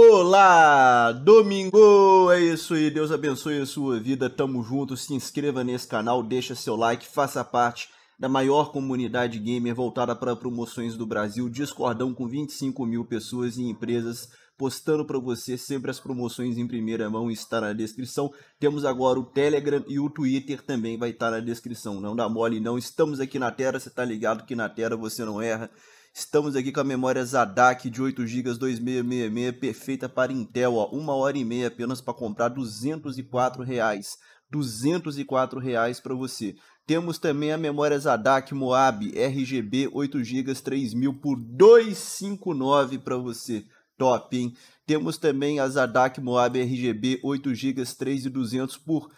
Olá, domingo! É isso aí, Deus abençoe a sua vida, tamo junto, se inscreva nesse canal, deixa seu like, faça parte da maior comunidade gamer voltada para promoções do Brasil, Discordão com 25 mil pessoas e empresas postando para você sempre as promoções em primeira mão, está na descrição. Temos agora o Telegram e o Twitter também vai estar tá na descrição. Não dá mole não, estamos aqui na Terra, você tá ligado que na Terra você não erra. Estamos aqui com a memória Zadak de 8 GB 2666, perfeita para Intel, ó, uma hora e meia apenas para comprar 204 reais. 204 reais para você. Temos também a memória Zadak Moab RGB 8 GB 3000 por 259 para você. Top, hein? Temos também a Zadak Moab RGB 8 GB 3200 por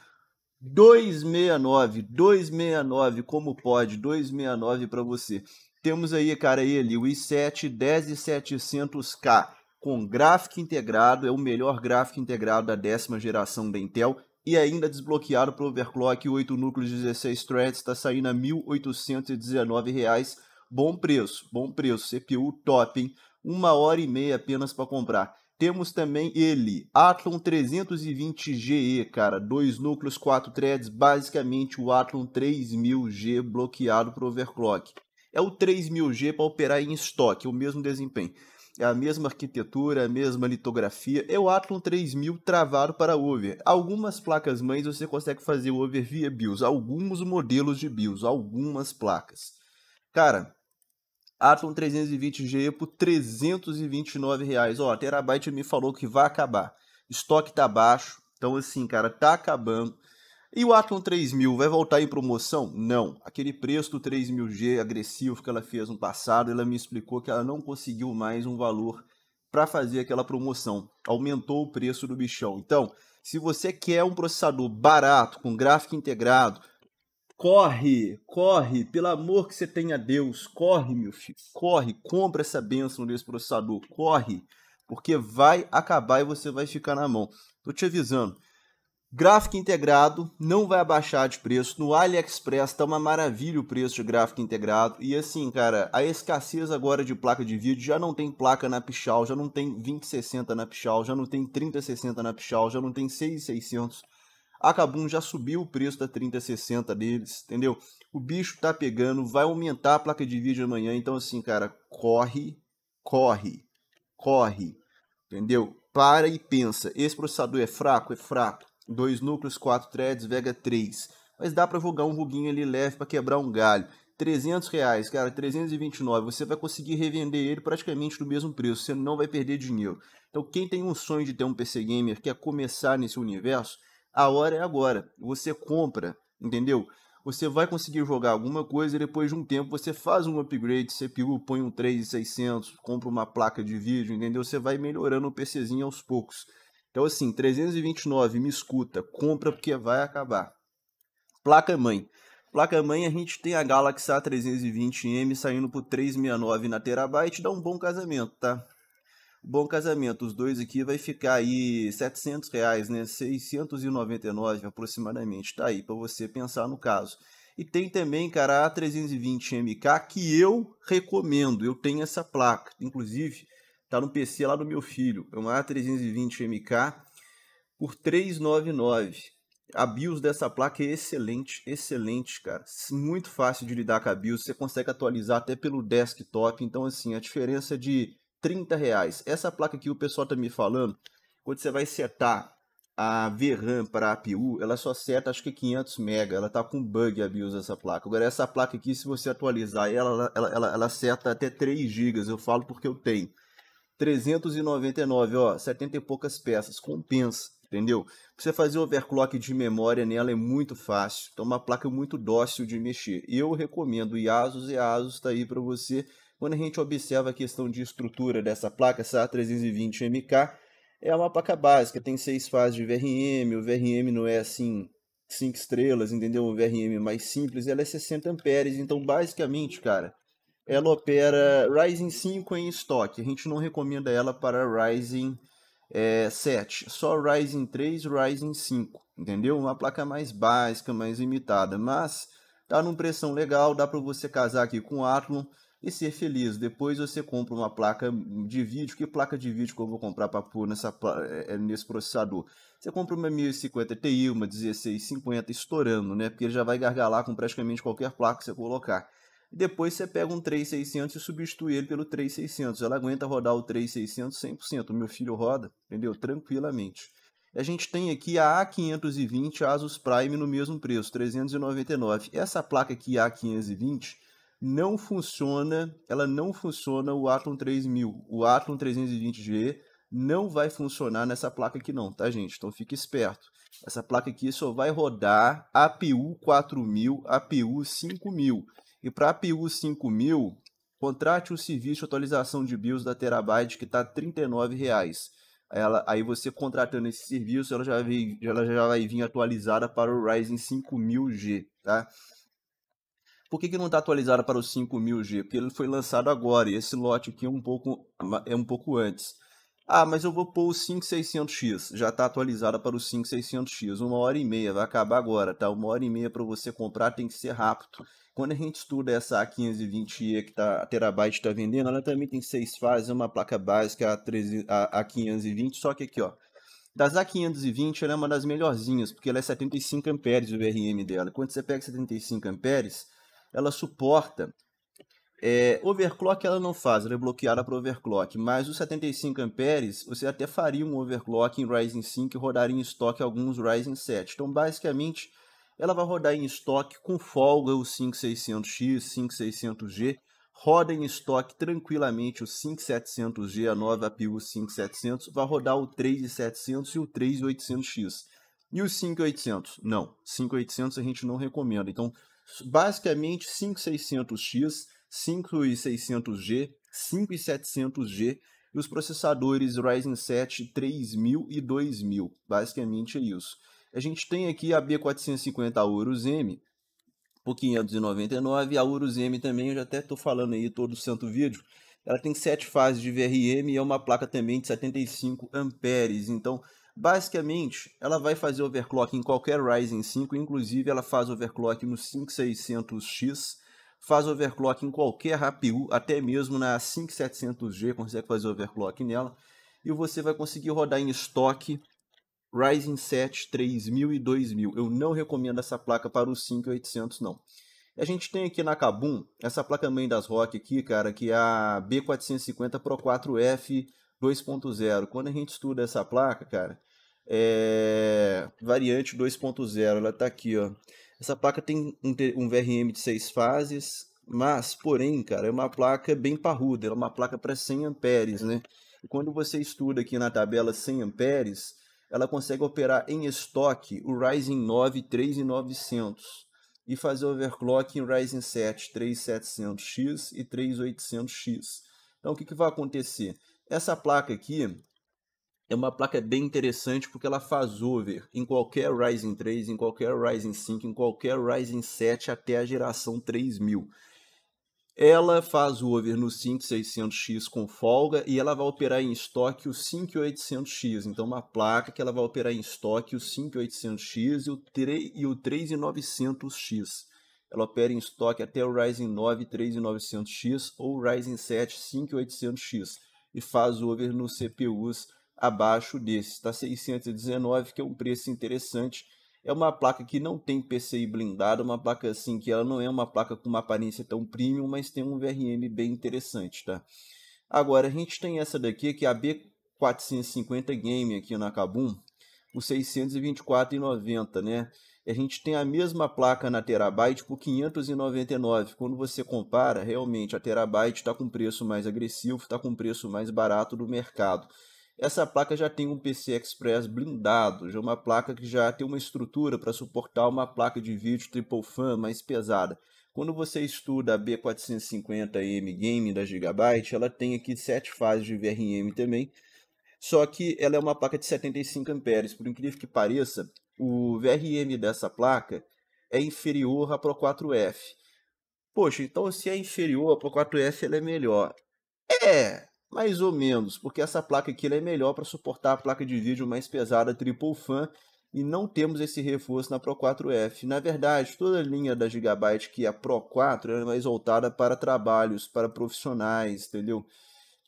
269, 269 como pode, 269 para você. Temos aí, cara, ele, o i7 10700K com gráfico integrado, é o melhor gráfico integrado da décima geração da Intel e ainda desbloqueado para overclock 8 núcleos 16 threads, está saindo a R$ 1.819, bom preço, bom preço, CPU top, hein? Uma hora e meia apenas para comprar. Temos também ele, Athlon 320GE, cara, dois núcleos, quatro threads, basicamente o Athlon 3000G bloqueado para overclock é o 3000G para operar em estoque, o mesmo desempenho. É a mesma arquitetura, a mesma litografia. É o Athlon 3000 travado para over. Algumas placas mães você consegue fazer over via BIOS, alguns modelos de BIOS, algumas placas. Cara, Athlon 320G por 329 reais. Ó, a Terabyte me falou que vai acabar. Estoque tá baixo. Então, assim, cara, tá acabando. E o Atom 3000 vai voltar em promoção? Não. Aquele preço do 3000G agressivo que ela fez no passado, ela me explicou que ela não conseguiu mais um valor para fazer aquela promoção. Aumentou o preço do bichão. Então, se você quer um processador barato, com gráfico integrado, corre, corre, pelo amor que você tem a Deus, corre, meu filho, corre, compra essa bênção desse processador, corre, porque vai acabar e você vai ficar na mão. Tô te avisando. Gráfico integrado não vai abaixar de preço. No AliExpress tá uma maravilha o preço de gráfico integrado. E assim, cara, a escassez agora de placa de vídeo já não tem placa na Pichal, já não tem 2060 na Pichal, já não tem 3060 na Pichal, já não tem 6600. acabou já subiu o preço da 3060 deles, entendeu? O bicho tá pegando, vai aumentar a placa de vídeo amanhã. Então assim, cara, corre, corre, corre, entendeu? Para e pensa. Esse processador é fraco? É fraco 2 núcleos, 4 threads, Vega 3. Mas dá para jogar um ruguinho ali leve para quebrar um galho. 300 reais, cara, 329, você vai conseguir revender ele praticamente no mesmo preço, você não vai perder dinheiro. Então quem tem um sonho de ter um PC Gamer, quer começar nesse universo, a hora é agora. Você compra, entendeu? Você vai conseguir jogar alguma coisa e depois de um tempo você faz um upgrade, CPU, põe um 3600, compra uma placa de vídeo, entendeu? Você vai melhorando o PCzinho aos poucos. Então, assim, 329, me escuta, compra porque vai acabar. Placa-mãe. Placa-mãe, a gente tem a Galaxy A320M saindo por 369 na terabyte, dá um bom casamento, tá? Bom casamento, os dois aqui vai ficar aí 700 reais, né? 699 aproximadamente, tá aí para você pensar no caso. E tem também, cara, a A320MK que eu recomendo, eu tenho essa placa, inclusive Tá no PC lá do meu filho. É uma A320MK por 399. A BIOS dessa placa é excelente, excelente, cara. Muito fácil de lidar com a BIOS. Você consegue atualizar até pelo desktop. Então, assim, a diferença é de 30 reais. Essa placa aqui, o pessoal tá me falando, quando você vai setar a VRAM para a APU, ela só seta acho que 500 mega, ela tá com bug a BIOS essa placa. Agora essa placa aqui, se você atualizar ela, ela, ela, ela seta até 3 GB, eu falo porque eu tenho. 399, ó, 70 e poucas peças, compensa, entendeu? você fazer overclock de memória nela é muito fácil, então é uma placa muito dócil de mexer. Eu recomendo, e ASUS e ASUS está aí para você. Quando a gente observa a questão de estrutura dessa placa, essa A320MK, é uma placa básica, tem seis fases de VRM, o VRM não é assim cinco estrelas, entendeu? O VRM mais simples, ela é 60 amperes, então basicamente, cara, ela opera Ryzen 5 em estoque. A gente não recomenda ela para Ryzen é, 7. Só Ryzen 3, Ryzen 5, entendeu? Uma placa mais básica, mais limitada, mas tá num pressão legal, dá para você casar aqui com o Atom e ser feliz. Depois você compra uma placa de vídeo. Que placa de vídeo que eu vou comprar para pôr nessa, é, é, nesse processador? Você compra uma 1050 Ti, uma 1650, estourando, né? Porque ele já vai gargalar com praticamente qualquer placa que você colocar e depois você pega um 3600 e substitui ele pelo 3600. Ela aguenta rodar o 3600 100%, o meu filho roda, entendeu? Tranquilamente. E a gente tem aqui a A520 Asus Prime no mesmo preço, 399. Essa placa aqui A520 não funciona, ela não funciona o Atom 3000. O Atom 320G não vai funcionar nessa placa aqui não, tá gente? Então fique esperto. Essa placa aqui só vai rodar APU 4000, APU 5000. E para a PU 5000, contrate o serviço de atualização de BIOS da Terabyte, que está R$ 39,00. aí você contratando esse serviço, ela já, vem, ela já vai vir atualizada para o Ryzen 5000G, tá? Por que, que não está atualizada para o 5000G? Porque ele foi lançado agora e esse lote aqui é um pouco, é um pouco antes. Ah, mas eu vou pôr o 5600X. Já está atualizada para o 5600X. Uma hora e meia, vai acabar agora, tá? Uma hora e meia para você comprar tem que ser rápido. Quando a gente estuda essa A1520E que tá, a Terabyte está vendendo, ela também tem seis fases, uma placa básica A13, a, A520, só que aqui, ó. Das A520, ela é uma das melhorzinhas, porque ela é 75 amperes o RM dela. Quando você pega 75 amperes, ela suporta é, overclock ela não faz, ela é bloqueada para overclock, mas os 75 amperes você até faria um overclock em Ryzen 5 e rodaria em estoque alguns Ryzen 7. Então, basicamente, ela vai rodar em estoque com folga o 5600X, 5600G, roda em estoque tranquilamente o 5700G, a nova APU 5700, vai rodar o 3700 e o 3800X. E os 5800? Não, 5800 a gente não recomenda. Então, basicamente 5600X 5600G, 5700G e os processadores Ryzen 7 3000 e 2000. Basicamente é isso. A gente tem aqui a B450 Aorus M por 599, a Aorus M também, eu já até estou falando aí todo o santo vídeo. Ela tem sete fases de VRM e é uma placa também de 75 amperes. Então, basicamente, ela vai fazer overclock em qualquer Ryzen 5, inclusive ela faz overclock no 5600X faz overclock em qualquer APU, até mesmo na 5700G consegue fazer overclock nela, e você vai conseguir rodar em estoque Ryzen 7 3000 e 2000. Eu não recomendo essa placa para os 5800 não. A gente tem aqui na Kabum essa placa mãe das Rock aqui, cara, que é a B450 Pro 4F 2.0. Quando a gente estuda essa placa, cara, é variante 2.0, ela está aqui, ó. Essa placa tem um VRM de seis fases, mas, porém, cara, é uma placa bem parruda, é uma placa para 100 amperes, né? E quando você estuda aqui na tabela 100 amperes, ela consegue operar em estoque o Ryzen 9 3900 e fazer overclock em Ryzen 7 3700X e 3800X. Então, o que, que vai acontecer? Essa placa aqui, é uma placa bem interessante porque ela faz over em qualquer Ryzen 3, em qualquer Ryzen 5, em qualquer Ryzen 7 até a geração 3000. Ela faz over no 5600X com folga e ela vai operar em estoque o 5800X. Então, uma placa que ela vai operar em estoque o 5800X e o, 3, e o 3900X. Ela opera em estoque até o Ryzen 9 3900X ou Ryzen 7 5800X e faz over nos CPUs abaixo desse. Está 619, que é um preço interessante. É uma placa que não tem PCI blindado, é uma placa assim que ela não é uma placa com uma aparência tão premium, mas tem um VRM bem interessante, tá? Agora a gente tem essa daqui que é a B450 Game aqui na Kabum, o 624,90, né? a gente tem a mesma placa na Terabyte por 599. Quando você compara, realmente a Terabyte está com preço mais agressivo, está com preço mais barato do mercado. Essa placa já tem um PC Express blindado, já é uma placa que já tem uma estrutura para suportar uma placa de vídeo triple fan mais pesada. Quando você estuda a B450M Game da Gigabyte, ela tem aqui sete fases de VRM também, só que ela é uma placa de 75 amperes. Por incrível que pareça, o VRM dessa placa é inferior à Pro 4F. Poxa, então se é inferior à Pro 4F, ela é melhor. É, mais ou menos, porque essa placa aqui é melhor para suportar a placa de vídeo mais pesada triple fan e não temos esse reforço na Pro 4F. Na verdade, toda a linha da Gigabyte que é a Pro 4 é mais voltada para trabalhos, para profissionais, entendeu?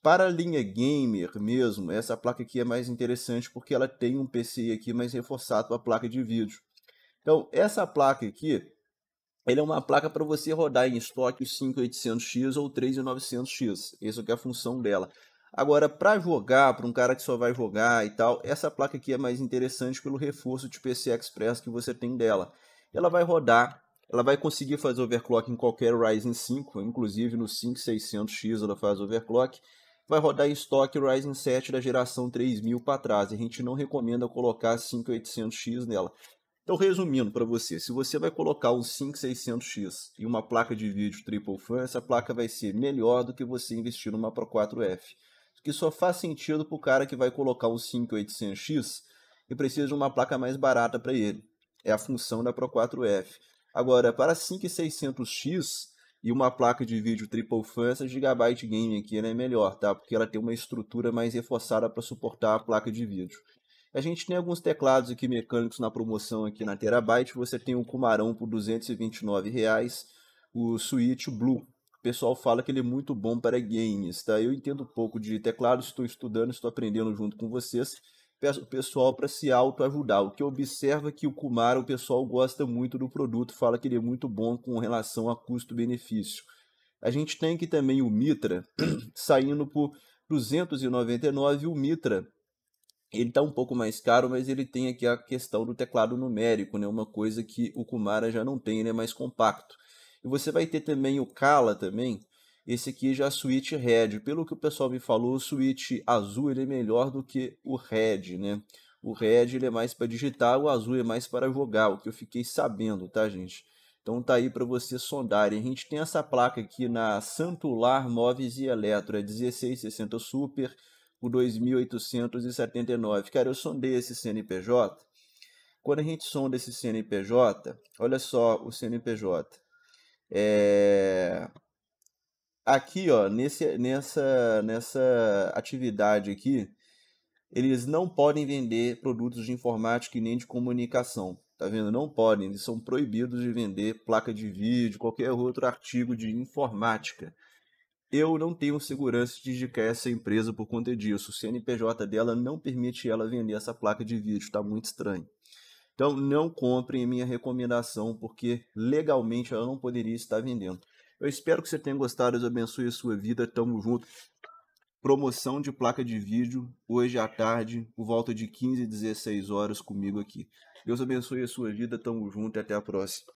Para a linha gamer mesmo, essa placa aqui é mais interessante porque ela tem um PCI aqui mais reforçado para a placa de vídeo. Então, essa placa aqui, ele é uma placa para você rodar em estoque os 5800X ou 3900X. Essa é a função dela. Agora, para jogar, para um cara que só vai jogar e tal, essa placa aqui é mais interessante pelo reforço de PC Express que você tem dela. Ela vai rodar, ela vai conseguir fazer overclock em qualquer Ryzen 5, inclusive no 5600X ela faz overclock. Vai rodar em estoque Ryzen 7 da geração 3000 para trás. A gente não recomenda colocar 5800X nela. Então, resumindo para você, se você vai colocar um 5600X e uma placa de vídeo triple fan, essa placa vai ser melhor do que você investir numa Pro 4F. Que só faz sentido para o cara que vai colocar um 5800X e precisa de uma placa mais barata para ele. É a função da Pro 4F. Agora, para 5600X e uma placa de vídeo triple fan, essa Gigabyte Game aqui é melhor, tá? Porque ela tem uma estrutura mais reforçada para suportar a placa de vídeo. A gente tem alguns teclados aqui mecânicos na promoção aqui na Terabyte. Você tem o Cumarão por 229 reais, o Switch Blue. O pessoal fala que ele é muito bom para games, tá? Eu entendo um pouco de teclado, estou estudando, estou aprendendo junto com vocês. Peço o pessoal para se autoajudar. O que observa é que o Kumara, o pessoal gosta muito do produto, fala que ele é muito bom com relação a custo-benefício. A gente tem aqui também o Mitra, saindo por 299, o Mitra ele está um pouco mais caro, mas ele tem aqui a questão do teclado numérico, né? uma coisa que o Kumara já não tem, ele é mais compacto. E você vai ter também o Kala também, esse aqui já é Switch Red. Pelo que o pessoal me falou, o Switch azul ele é melhor do que o Red, né? O Red ele é mais para digitar, o azul é mais para jogar, o que eu fiquei sabendo, tá, gente? Então tá aí para você sondarem a gente tem essa placa aqui na Santular Móveis e Eletro, é 1660 Super, o 2879. Cara, eu sondei esse CNPJ. Quando a gente sonda esse CNPJ, olha só o CNPJ. É... Aqui, ó, nesse, nessa, nessa atividade aqui, eles não podem vender produtos de informática e nem de comunicação. Tá vendo? Não podem, eles são proibidos de vender placa de vídeo, qualquer outro artigo de informática eu não tenho segurança de indicar essa empresa por conta disso. O CNPJ dela não permite ela vender essa placa de vídeo, está muito estranho. Então não comprem minha recomendação, porque legalmente ela não poderia estar vendendo. Eu espero que você tenha gostado, Deus abençoe a sua vida, tamo junto. Promoção de placa de vídeo, hoje à tarde, por volta de 15 e 16 horas comigo aqui. Deus abençoe a sua vida, tamo junto e até a próxima.